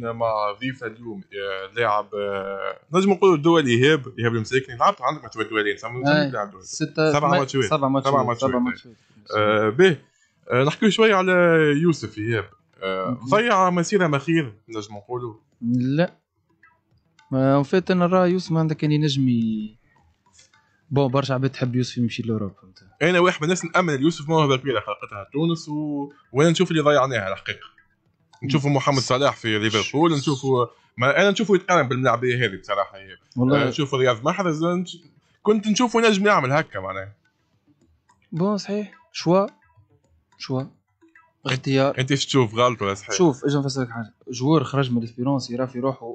كنا مع ضيف اليوم آه، لاعب آه، نجم نقولوا الدول ايهاب ايهاب المساكني لعبت نعم، عندك ماتش الدولين نعم، سبع ماتشات سبع ماتشات سبع ماتشات آه، باهي نحكي شويه على يوسف ايهاب ضيع مسيره مخير نجم نقولوا لا وفات انا نرى يوسف عندك كان ينجم بون برشا عباد تحب يوسف يمشي لاوروبا انا واحد من الناس نامن يوسف موهبه كبيره خلقتها تونس و... وانا نشوف اللي ضيعناها الحقيقه نشوفوا محمد صلاح في ليفربول نشوفوا ما انا نشوفه يتقارن بالملاعبيه هذه بصراحه هي إيه. والله آه، نشوف رياض محرز كنت نشوفه نجم يعمل هكا معناها بون صحيح شوا شوا اختيار انت تشوف غلط ولا صحيح شوف اجي نفسر لك حاجه جوار خرج من الاسبيرونس يرى في روحه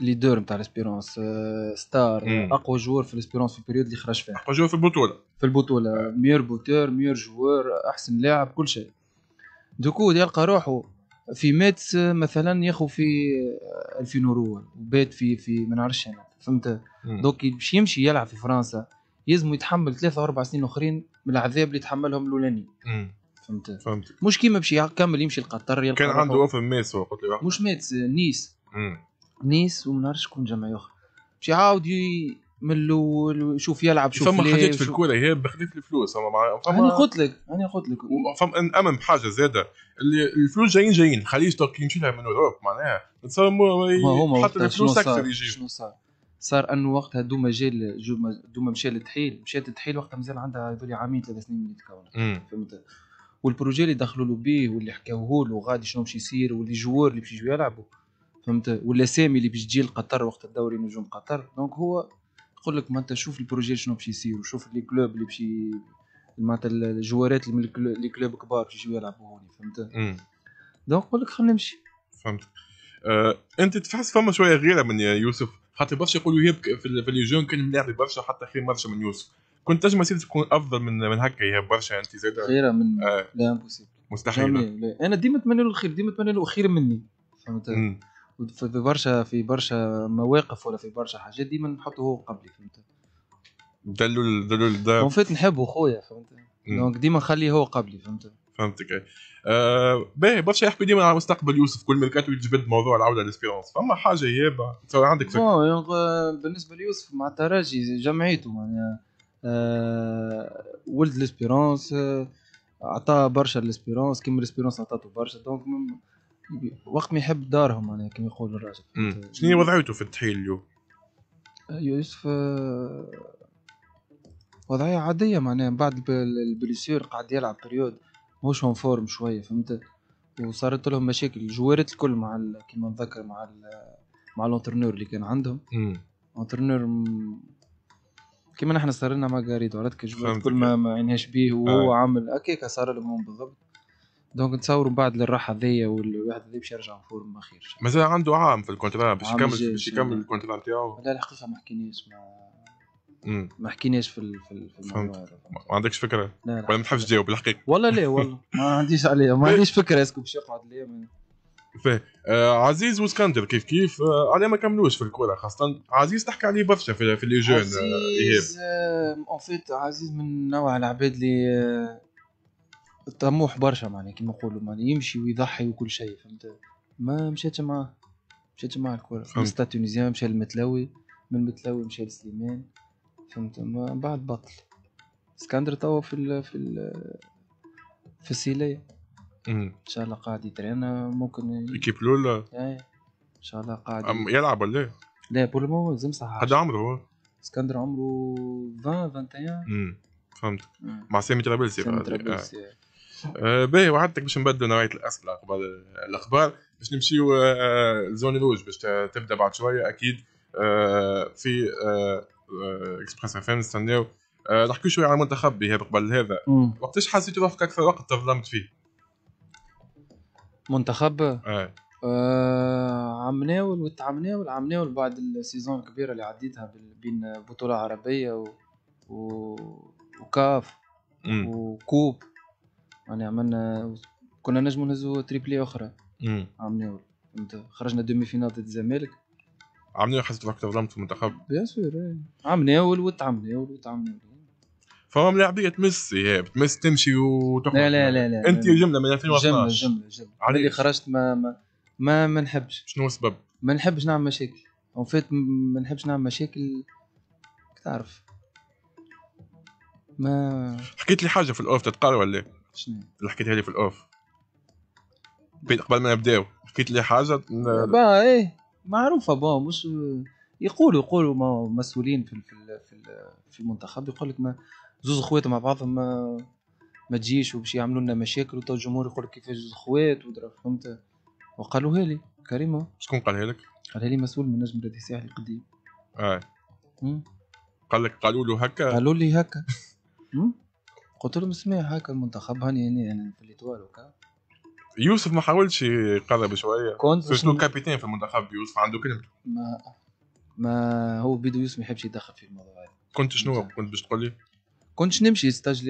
ليدور نتاع الاسبيرونس آه، ستار مم. اقوى جوار في الاسبيرونس في البريود اللي خرج فيها اقوى جوار في البطوله في البطوله ميور بوتور ميور جوار احسن لاعب كل شيء دوكو يلقى روحه في ماتس مثلا ياخذ في 2000 يورو وبيت في في ما نعرفش انا فهمت دوك باش يمشي يلعب في فرنسا يلزم يتحمل ثلاثة أربع سنين أخرين من العذاب اللي تحملهم الأولاني فهمت فهمت مش كيما باش يكمل يمشي لقطر كان عنده وفا ميس قلت لي مش ماتس نيس مم. نيس وما نعرفش شكون جمع أخرى باش يعاود من الاول شوف يلعب شوف فما حاجات في الكوره هي بخليت الفلوس فما فما انا قلت لك انا قلت لك فما امن بحاجه زاده الفلوس جايين جايين الخليج تو يمشي لها من اوروب معناها نتصور حتى الفلوس اكثر يجي شنو صار؟ صار انه وقتها دوما جا دوما مشى للتحيل مشات للتحيل وقتها مازال عندها عامين ثلاث سنين من يتكون فهمت والبروجي اللي دخلوا له بيه واللي حكاوه له غادي شنو باش يصير واللي جوار اللي باش يجوا يلعبوا فهمت والاسامي اللي باش تجي لقطر وقت الدوري نجوم قطر دونك هو تقول لك معناتها شوف البروجي شنو باش يصير وشوف لي كلوب اللي باش معناتها الجوارات اللي من لي كلوب كبار باش يجيو يلعبوا هوني فهمت دونك نقول لك خلينا نمشي فهمت أه انت تحس فما شويه غيره من يوسف خاطر برشا يقولوا يبكي في, لي جون كان ملاعب برشا حتى خير برشا من يوسف كنت تنجم يصير تكون افضل من من هكا يا برشا انت زاد غيره من آه. لا امبوسيبل مستحيل انا ديما نتمنى له الخير ديما نتمنى له خير مني فهمت في برشا في برشا مواقف ولا في برشا حاجات ديما نحطه هو قبلي فهمت دلول دلول ده اون فيت نحبه خويا فهمت دونك ديما نخليه هو قبلي فهمت فهمتك آه باهي برشا يحكي ديما على مستقبل يوسف كل ميركاتو يجبد موضوع العوده لسبيرونس فما حاجه يابا تصور عندك فكره euh, بالنسبه ليوسف مع الترجي جمعيته معناها آه ولد لسبيرونس آه عطاه برشا لسبيرونس كيما لسبيرونس عطاته برشا دونك وقت ما يحب دارهم انا كما يقول الراجل شنو هي وضعيته في التحيل اليوم؟ آه، يوسف آه، وضعية عادية معناها من بعد البليسير قاعد يلعب بريود مش اون فورم شوية فهمت وصارت لهم مشاكل جوارت الكل مع كيما نتذكر مع مع الانترنور اللي كان عندهم انترنور كيما نحن صار لنا مع جاريدو عرفت كل ما ما عينهاش بيه وهو آه. عامل هكاك صار لهم بالضبط دونك نتصور من بعد الراحه ذي والواحد ذي باش يرجع فور ما خيرش مازال عنده عام في الكونترا باش يكمل باش آه. يكمل الكونترا نتاعو لا الحقيقه ما حكيناش مع ما حكيناش في في الموضوع ما عندكش فكره لا لا ولا ما تحبش تجاوب الحقيقه والله لا والله ما عنديش عليه ما عنديش فكره اسكو باش يقعد ليه فيه آه عزيز واسكندر كيف كيف آه على ما كملوش في الكوره خاصه عزيز تحكي عليه برشا في, في لي جون آه، عزيز اون آه فيت عزيز من نوع العباد اللي آه، طموح برشا معناها كيما نقولوا معناها يمشي ويضحي وكل شيء فهمت ما مشيتش معاه مشيتش معاه الكره من ستاد تونيزيان مشى للمتلاوي من المتلاوي مشى لسليمان فهمت ما بعد بطل اسكندر توا في ال في ال في السيليه ان شاء الله قاعد يترينا ممكن ايكيب ايه ان شاء الله قاعد يلعب ولا إيه؟ لا بور المو لازم صح هذا عمره هو اسكندر عمره 20 21 فهمت مع سامي ترابلسي سامي آه. ترابلسي آه، باهي وعدتك باش نبدل نوعيه الاسئله قبل الاخبار باش نمشيو آه، زون لزون روج باش تبدا بعد شويه اكيد آه، في اكسبريس اف ام نستناو نحكي شويه على المنتخب هذا قبل هذا وقتاش حسيت روحك اكثر وقت تظلمت فيه؟ منتخب؟ ايه آه عمناول وتعمناول عمناول بعد السيزون الكبيرة اللي عديتها بين بطولة عربية و... و... وكاف وكوب يعني عملنا كنا نجمو نهزو تريبلي اخرى فهمت خرجنا دومي فينال ضد الزمالك عملناو حسيت وقتها ظلمت المنتخب بيان سور إيه. عملناو الوت عملناو الوت عملناو فما ملاعبيه تمس تمس تمشي وتخرج لا لا لا, لا انت جمله من 2012 جمله جمله جمله اللي خرجت ما ما ما, ما نحبش شنو السبب؟ ما نحبش نعمل مشاكل اون فيت ما نحبش نعمل مشاكل تعرف ما حكيت لي حاجه في الاوف تتقال ولا إيه؟ شنو اللي حكيتها لي في الاوف بيت قبل ما نبداو حكيت لي حاجه با ايه معروفه بون مش يقولوا يقولوا مسؤولين في في في, في المنتخب يقول لك ما زوز خوات مع بعضهم ما ما تجيش وباش يعملوا لنا مشاكل وتو الجمهور يقول لك كيفاش زوز خوات ودرا فهمت وقالوها لي كريمه شكون قالها لك؟ قالها لي مسؤول من نجم الذي ساحلي قديم اه قال لك قالوا له هكا قالوا لي هكا قلت لهم سمع هاكا المنتخب هاني هنا في الاتوال وكا يوسف ما حاولش يقرب شويه كنت شنو كابتن في المنتخب يوسف عنده كلمته ما ما هو بيدو يوسف ما يحبش يدخل في الموضوع هذا كنت شنو نعم. كنت باش تقول لي كنتش نمشي ستاج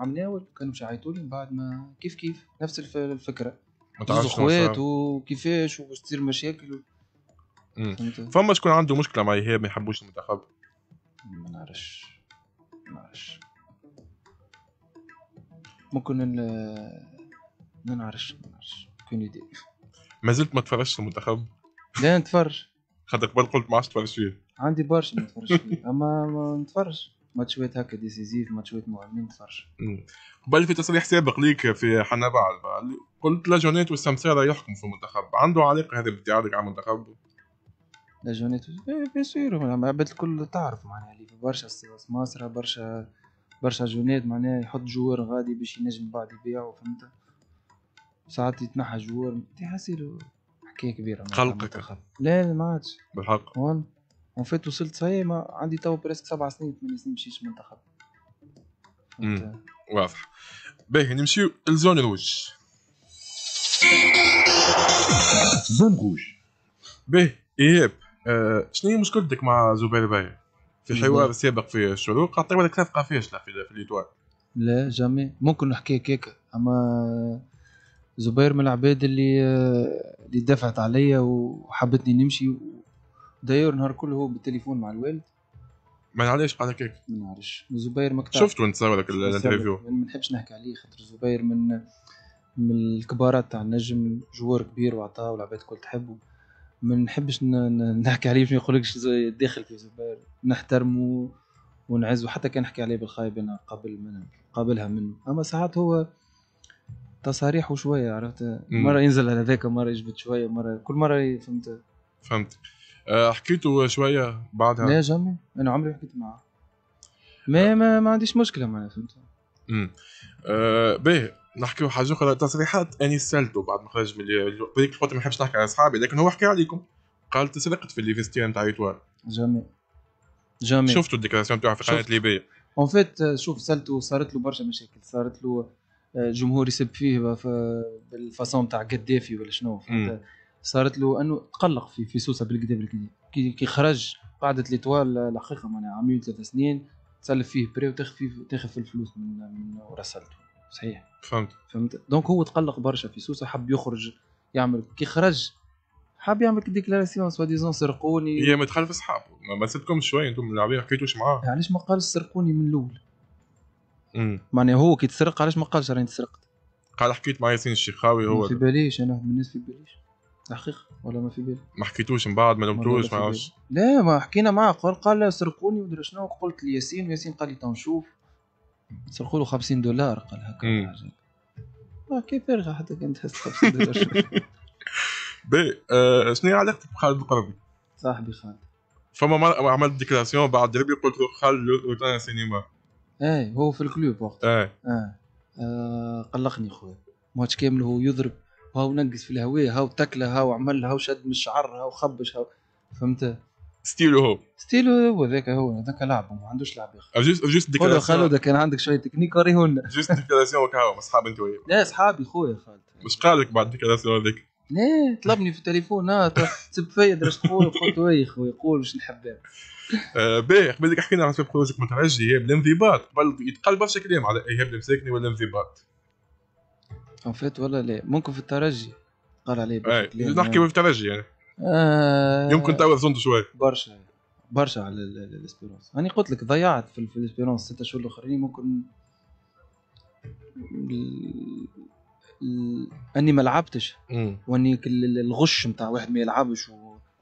عم ناول كانوا باش لي من بعد ما كيف كيف نفس الفكره ما تعرفش وكيفاش وباش تصير مشاكل و... فما شكون عنده مشكله مع ايهاب ما يحبوش المنتخب ما نعرفش ما نعرفش ممكن ما نعرفش ما نعرفش كون يدي ما زلت ما تفرجش في المنتخب لا نتفرج خاطر قبل قلت ما عادش تفرج فيه عندي برشا ما نتفرج فيه اما ما نتفرج ماتشات هكا ديسيزيف ماتشات مهمين نتفرج قبل في تصريح سابق ليك في حنا بعد قلت لا جونيت والسمساره يحكم في المنتخب عنده علاقه هذا بتاعك على المنتخب لا جونيت إيه، بيان سور عباد الكل تعرف معناها اللي برشا مصر برشا برشا جونات معناها يحط جوار غادي باش ينجم بعد يبيعو فهمت ساعات يتنحى جوار تحسيلو حكايه كبيره قلقك لا لا ما عادش بالحق اون فيت وصلت صحيح ما عندي تو بريسك سبع سنين ثمان سنين مشيتش منتخب واضح باهي نمشيو لزون الوج زون الوجه باهي اياب آه شنو هي مشكلتك مع زبير باهي؟ في إيه، حوار سابق في الشروق عطيو لك صفقه فاشله في, في ليتوال لا جامي ممكن نحكي هكاك اما زبير من العباد اللي آه، اللي دفعت عليا وحبتني نمشي داير نهار كله هو بالتليفون مع الوالد ما نعرفش قال هكاك ما نعرفش زبير ما شفت وانت هذاك الانترفيو يعني ما نحبش نحكي عليه خاطر زبير من من الكبارات تاع النجم جوار كبير وعطاه والعباد الكل تحبه ما نحبش نحكي عليه باش ما يقولكش داخل في زبير نحترمه ونعزه حتى كان نحكي عليه بالخايب انا قبل من قبلها منه اما ساعات هو تصاريحه شويه عرفت مره ينزل على ذاك مره يجبد شويه مره كل مره فهمت فهمت آه، حكيته شويه بعدها لا جامي انا عمري حكيت معه ما ما, ما عنديش مشكله معناها فهمت امم أه باهي نحكيو حاجه اخرى تصريحات اني سالتو بعد ما خرج من هذيك قلت ما نحبش نحكي على اصحابي لكن هو حكى عليكم قال تسرقت في ليفستير تاع ايتوال جامي جامي شفتوا الديكلاسيون تاعها في قناه ليبيا اون فيت شوف سالتو صارت له برشا مشاكل صارت له آه، جمهور يسب فيه بالفاسون تاع قدافي ولا شنو صارت له انه تقلق في في سوسه بالكدا بالكدا كي خرج قعدت ليتوال الحقيقه معناها عامين ثلاث سنين تسلف فيه بري وتاخذ تخف في الفلوس من من ورا سالتو صحيح فهمت فهمت دونك هو تقلق برشا في سوسه حب يخرج يعمل كي خرج حاب يعمل ديكلاراسيون سوا ديزون سرقوني هي ما تخالف اصحابه ما سبتكم شوي انتم اللاعبين حكيتوش معاه يعني علاش ما قالش سرقوني من الاول معناها هو كي تسرق علاش ما قالش راني تسرقت قال حكيت مع ياسين الشيخاوي هو في باليش انا من الناس في باليش الحقيقه ولا ما في بالي ما حكيتوش من بعد ما نمتوش ما عرفش لا ما حكينا معاه قال قال سرقوني ودري شنو قلت لياسين وياسين قال لي تنشوف سرقوا له 50 دولار قال هكا حاجه كيف يرجع حتى كان تحس 50 دولار بي آه شنو هي علاقتك بخالد القربي؟ صاحبي خالد فما مرة عملت ديكلاسيون بعد ربي قلت له خالد روتانا سينما ايه هو في الكلوب وقتها ايه آه. آه قلقني خويا ماتش كامل هو يضرب هاو نقص في الهواء هاو تكله هاو عمل هاو شد من الشعر هاو خبش هاو فهمت ستيلو هو ستيلو هو ذاك هو ذاك لعبه ما عندوش لعب اخر جوست ديكلاسيون خالو ده كان عندك شويه تكنيك وريهولنا جوست ديكلاسيون هو اصحاب انت وياه لا اصحابي خويا خالد مش قال لك بعد ديكلاسيون هذيك لا طلبني في التليفون اه تسب فيا درجة قول قلت وي خويا قول واش نحبك آه، باهي قبل حكينا على خروجك مترجي الانضباط قبل يتقال برشا كلام على ايهاب المساكني ولا الانضباط فيت ولا لا ممكن في الترجي قال عليه إيه، نحكي في الترجي يعني آه، يمكن تعوض زوندو شويه برشا برشا على الاسبيرونس يعني قلت لك ضيعت في الاسبيرونس ستة شهور الاخرين ممكن اني ما لعبتش واني الغش نتاع واحد ما يلعبش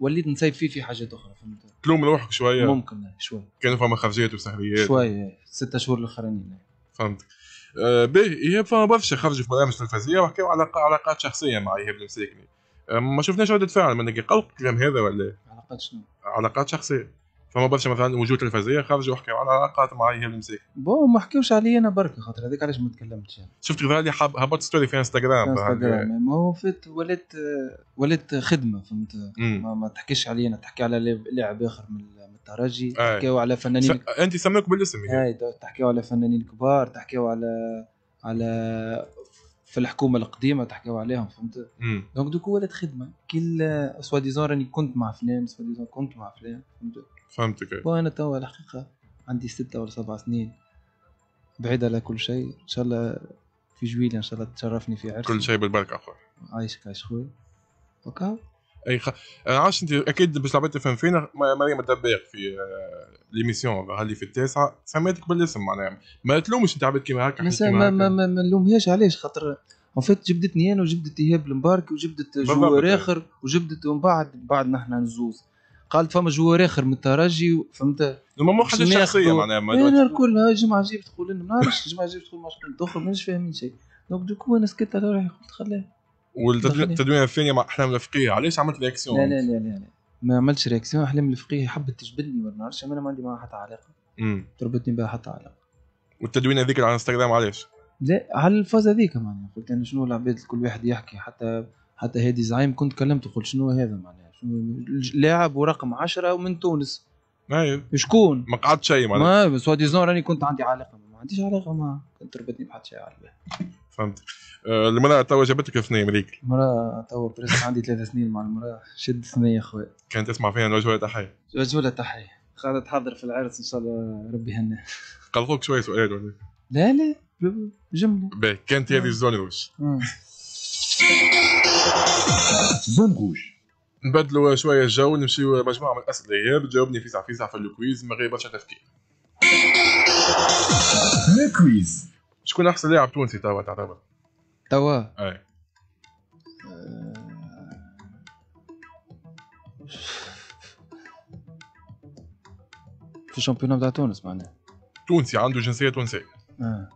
وليت نسيب فيه في حاجات اخرى فهمت تلوم روحك شويه ممكن شويه كان فما خرجات وسهريات شويه ستة شهور الاخرين فهمت آه باهي ايهاب فما برشا خرجوا في برامج تلفزيونيه وحكوا على علاقات شخصيه مع ايهاب المساكني ما شفناش ردة فعل من قلق الكلام هذا ولا علاقات شنو؟ علاقات شخصيه فما برشا مثلا وجوه تلفزيون خرجوا وحكوا على علاقات معايا المسيح بون ما حكيوش علي انا برك خاطر هذاك علاش ما تكلمتش يعني. شفت كيف اللي حب... هبط ستوري في انستغرام انستغرام يعني ما هو فات ولات ولات خدمه فهمت ما, ما تحكيش علي انا تحكي على لاعب اخر من الترجي تحكيو على فنانين س... انت سميك بالاسم هاي يعني. تحكيو على فنانين كبار تحكيو على على في الحكومه القديمه تحكيو عليهم فهمت دونك دوك ولات خدمه كل سوا ديزون راني كنت مع فلان سوا ديزون كنت مع فلان فهمت فهمتك وانا توا الحقيقه عندي ستة ولا سبع سنين بعيد على كل شيء ان شاء الله في جويلة ان شاء الله تشرفني في عرس كل شيء بالبركه اخويا عايشك عايش خويا وكا اي خ... انا عارف انت اكيد باش لعبت تفهم فينا مريم الدباغ في آه، ليميسيون اللي في التاسعه سميتك بالاسم معناها ما تلومش انت عباد كيما هكا ما ما ما نلومهاش علاش خاطر اون فيت جبدتني انا وجبدت ايهاب المبارك وجبدت جوار اخر وجبدت ومن بعد بعد نحن الزوز قالت فما جوار اخر من الترجي فهمت ما مو حاجه شخصيه معناها انا إيه، الكل جمعه جيب تقول لنا ما نعرفش جمعه جيب تقول ما تخرج مانيش فاهمين شيء دونك دوكو انا سكت على روحي قلت خليها والتدوينه الثانيه مع احلام الفقيه علاش عملت رياكسيون؟ لا لا لا لا, لا. ما عملتش رياكسيون احلام الفقيه حبت تجبدني ما نعرفش انا ما عندي معها حتى علاقه امم تربطني بها حتى علاقه والتدوينه هذيك على انستغرام علاش؟ لا على الفاز هذيك معناها قلت انا شنو العباد كل واحد يحكي حتى حتى هادي زعيم كنت كلمته قلت شنو هذا معناها شنو لاعب ورقم 10 ومن تونس ايوه شكون؟ ما قعدت شيء معناها ما سوا ديزون راني كنت عندي علاقه عنديش علاقه ما كنت ربطني بحد شيء على فهمت أه، المرأة توا جابتك في أمريكا المرأة توا عندي ثلاث سنين مع المرأة شد ثنية خويا كانت تسمع فيها لها تحية لها تحية قاعدة تحضر في العرس إن شاء الله ربي يهنيها قلقوك شوية سؤال ولا لا لا جملة باهي كانت هذه آه. الزون روج آه. زون روج نبدلوا شوية الجو نمشيو مجموعة من الأسئلة جاوبني في ساعه في الكويز من غير برشا تفكير لو كويز شكون احسن لاعب تونسي توا تعتبر؟ توا؟ اي في الشامبيون بتاع تونس معناها تونسي عنده جنسيه تونسيه اه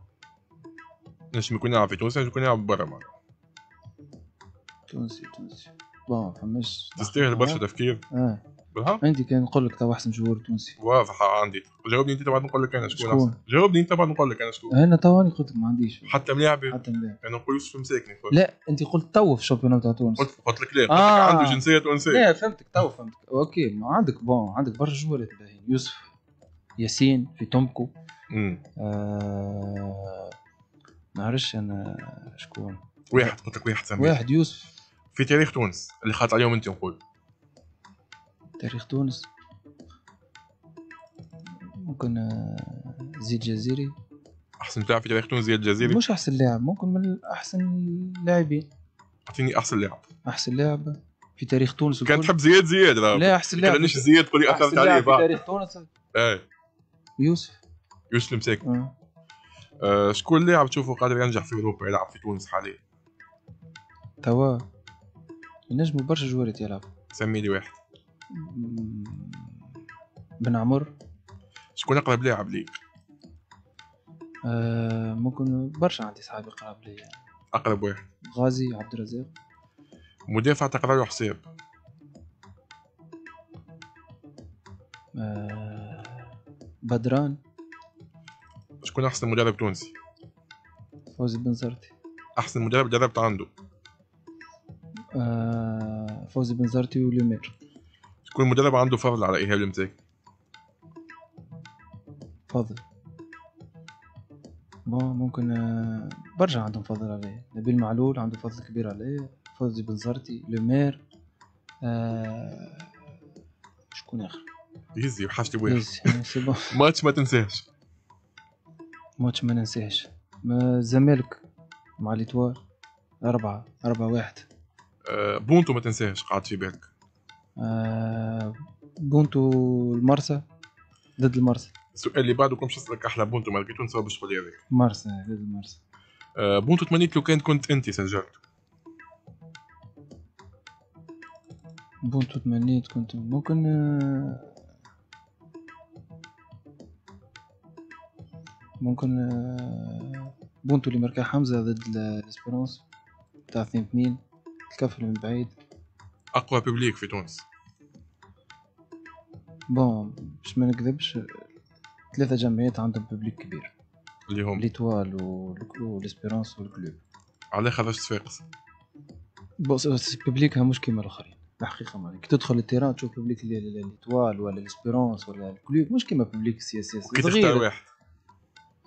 نجم يكون يلعب في تونس نجم يكون يلعب برا معناها تونسي تونسي بون فماش تستاهل برشا تفكير اه ها عندي كان نقول لك تو احسن جوار تونسي واضحه عندي جاوبني انت بعد نقول لك انا شكون, شكون؟ احسن جاوبني انت بعد نقول لك انا شكون انا توا قلت ما عنديش حتى ملاعب حتى ملاعب انا يعني نقول يوسف مساكني لا انت قلت تو في الشامبيون تاع تونس قلت قلت لك لا قلت لك آه. عنده جنسيه تونسيه لا فهمتك تو فهمتك اوكي ما عندك بون عندك برشا جوارات باهيين يوسف ياسين في تومكو آه... ما نعرفش انا شكون واحد قلت لك واحد سمي. واحد يوسف في تاريخ تونس اللي خاطر اليوم انت نقول تاريخ تونس ممكن آه، زيد جزيري احسن لاعب في تاريخ تونس زيد جزيري مش احسن لاعب ممكن من احسن اللاعبين اعطيني احسن لاعب احسن لاعب في تاريخ تونس كان تحب زياد زياد لا احسن لاعب كانش زياد تقول لي اثرت لاعب في تاريخ تونس ايه يوسف يوسف المساك آه. أه. شكون لاعب تشوفه قادر ينجح في اوروبا يلعب في تونس حاليا توا ينجموا برشا جوارات يلعبوا سمي لي واحد بن عمر شكون اقرب لاعب ليك؟ آه ممكن برشا عندي صحابي اقرب لي اقرب واحد غازي عبد الرزاق مدافع تقرا له حساب آه بدران شكون احسن مدرب تونسي فوزي بن زرتي احسن مدرب جربت عنده آه فوزي بن زرتي ولومير يكون المدرب عنده فضل على ايهاب المتاكي فضل بون ممكن برجع آه، برشا عندهم فضل عليه نبيل معلول عنده فضل كبير عليه فوزي بنزرتي زرتي لومير آه شكون اخر يزي وحشتي آه، بوين ماتش ما تنساهش ماتش ما ننساهش الزمالك مع ليتوار أربعة أربعة واحد آه، بونتو ما تنساهش قاعد في بالك آه، بونتو المرسى ضد المرسى السؤال اللي بعده كنت اسالك احلى بونتو ما لقيتو نصاوب الشغل هذاك مرسى ضد المرسى آه، بونتو تمنيت لو كان كنت انت سجلت بونتو تمنيت كنت ممكن آه، ممكن بونتو اللي مركا حمزه ضد الاسبرونس تاع 2 الكفر من بعيد اقوى بيبليك في تونس بون باش ما نكذبش ثلاثه جمعيات عندهم بوبليك كبير اللي هم ليتوال وليسبيرونس والكلوب على خرجت تفيقس بص بوبليكها مش كيما الاخرين الحقيقه ما كي تدخل التيران تشوف بوبليك ليتوال ولا ليسبيرونس ولا الكلوب مش كيما بوبليك سي اس اس كي تختار واحد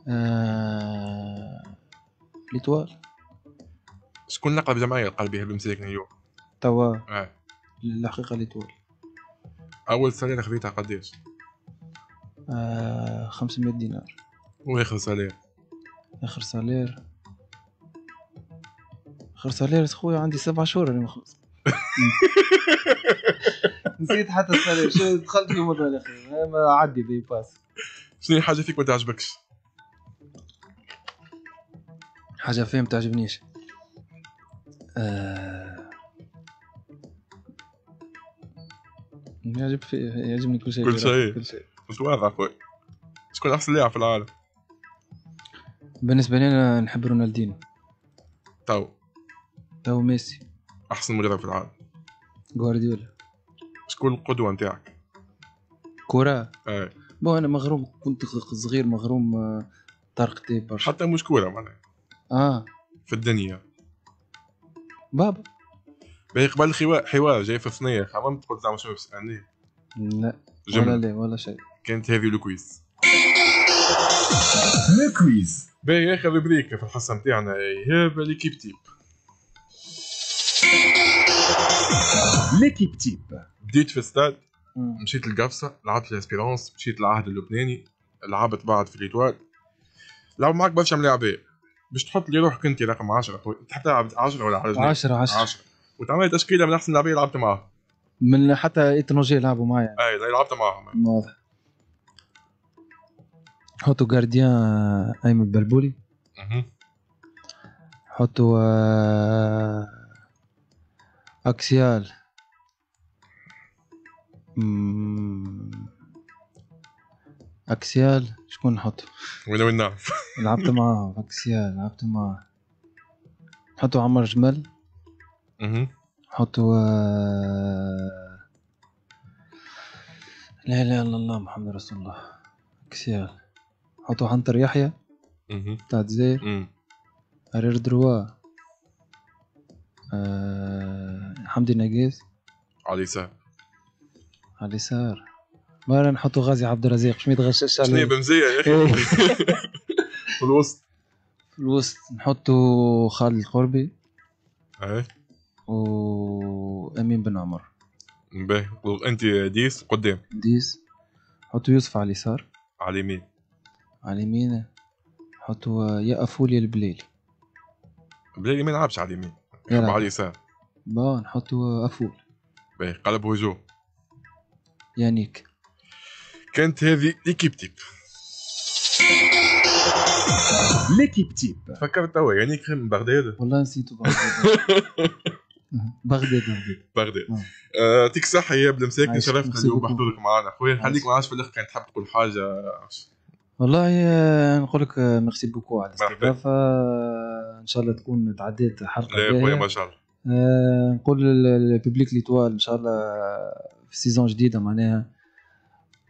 آه... ليتوال شكون نقلب جمعيه قال بها مساكن اليوم توا الحقيقه ليتوال اول سالير خذيتها قديش؟ آه 500 دينار واخر سالير اخر سالير اخر سالير خويا عندي سبع شهور اللي مخلص نسيت حتى السالير شو دخلت في موضوع الاخر ما عدي بي باس شنو حاجه فيك ما تعجبكش؟ حاجه فيها ما تعجبنيش آه يعجب في... يعجبني كل شيء كل شيء كل شيء مش واضح اخوي شكون احسن لاعب في العالم بالنسبه لي انا نحب رونالدينو تو تو ميسي احسن مدرب في العالم غوارديولا شكون القدوه نتاعك كره اي بون انا مغروم كنت صغير مغروم آه، طارق دي برشا حتى مش كوره معناها اه في الدنيا بابا باهي قبل الحوار حوار جاي في الثنيه خممت قلت زعما شنو تسالني لا ولا لا ولا شيء كانت هذه لو كويز لو كويز باهي اخر بريك في الحصه نتاعنا ايهاب ليكيب تيب ليكيب تيب بديت في الستاد مشيت للقفصه لعبت لاسبيرونس مشيت للعهد اللبناني لعبت بعد في ليتوال لعب معك برشا ملاعبين باش تحط لي روحك انت رقم 10 تحب تلعب 10 ولا 10 10 10 وتعمل تشكيله من احسن لعيبه لعبت معه من حتى ايتنوجي لعبوا معي يعني. اي لعبت معهم واضح حطوا جارديان ايمن بلبولي اها حطوا آه، اكسيال اكسيال شكون نحط وين وين نعرف لعبت معاه اكسيال لعبت معاه حطوا عمر جمل حطوا لا اله الا الله محمد رسول الله كسيال حطوا عنتر يحيى تاع الجزائر ارير دروا أه... حمدي نقيز علي سهر علي سهر مرة نحطوا غازي عبد الرزاق باش ما يتغشش شنو بمزية يا اخي في الوسط في الوسط نحطوا خالد القربي ايه وامين بن عمر باهي وانت ديس قدام ديس حطوا يوسف على اليسار على اليمين على اليمين حطوا يا افولي البلالي بلالي ما يلعبش على اليمين يلعب على اليسار با نحطوا افول باهي قلب هجوم يانيك كانت هذه ليكيب تيب ليكيب تيب فكرت توا يانيك من بغداد والله نسيتو بغداد بغداد بغداد يعطيك آه، الصحة يا ابن مساكن شرفتنا اليوم بحضورك معنا خويا خليك معناش في الاخر كان تحب تقول حاجة والله آه، نقول لك آه، ميرسي بوكو على الاستضافة ان شاء الله تكون تعديت حلقة لا إيه، خويا ما شاء الله نقول للببليك ليتوال ان شاء الله في سيزون جديدة معناها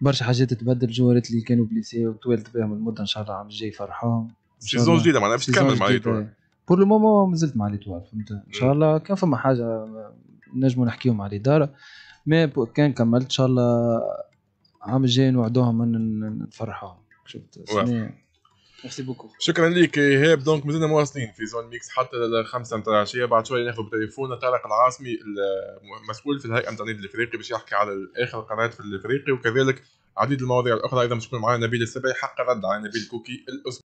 برشا حاجات تتبدل جوارات اللي كانوا بليسي وطولت بهم المدة ان شاء الله العام الجاي يفرحوهم سيزون جديدة معناها باش تكمل مع بور لو مومون مازلت مع ليتوال فهمت ان شاء الله كان فما حاجه نجموا نحكيو مع الاداره مي كان كملت ان شاء الله عام الجاي نوعدوهم ان نفرحوهم شفت ميرسي بوكو شكرا لك ايهاب دونك مازلنا مواصلين في زون ميكس حتى الخمسة نتاع العشية بعد شوية ناخذ بتليفون طارق العاصمي المسؤول في الهيئة النادي الافريقي باش يحكي على اخر القرارات في الافريقي وكذلك عديد المواضيع الاخرى ايضا باش معنا نبيل السبعي حق رد على نبيل كوكي الاسبوع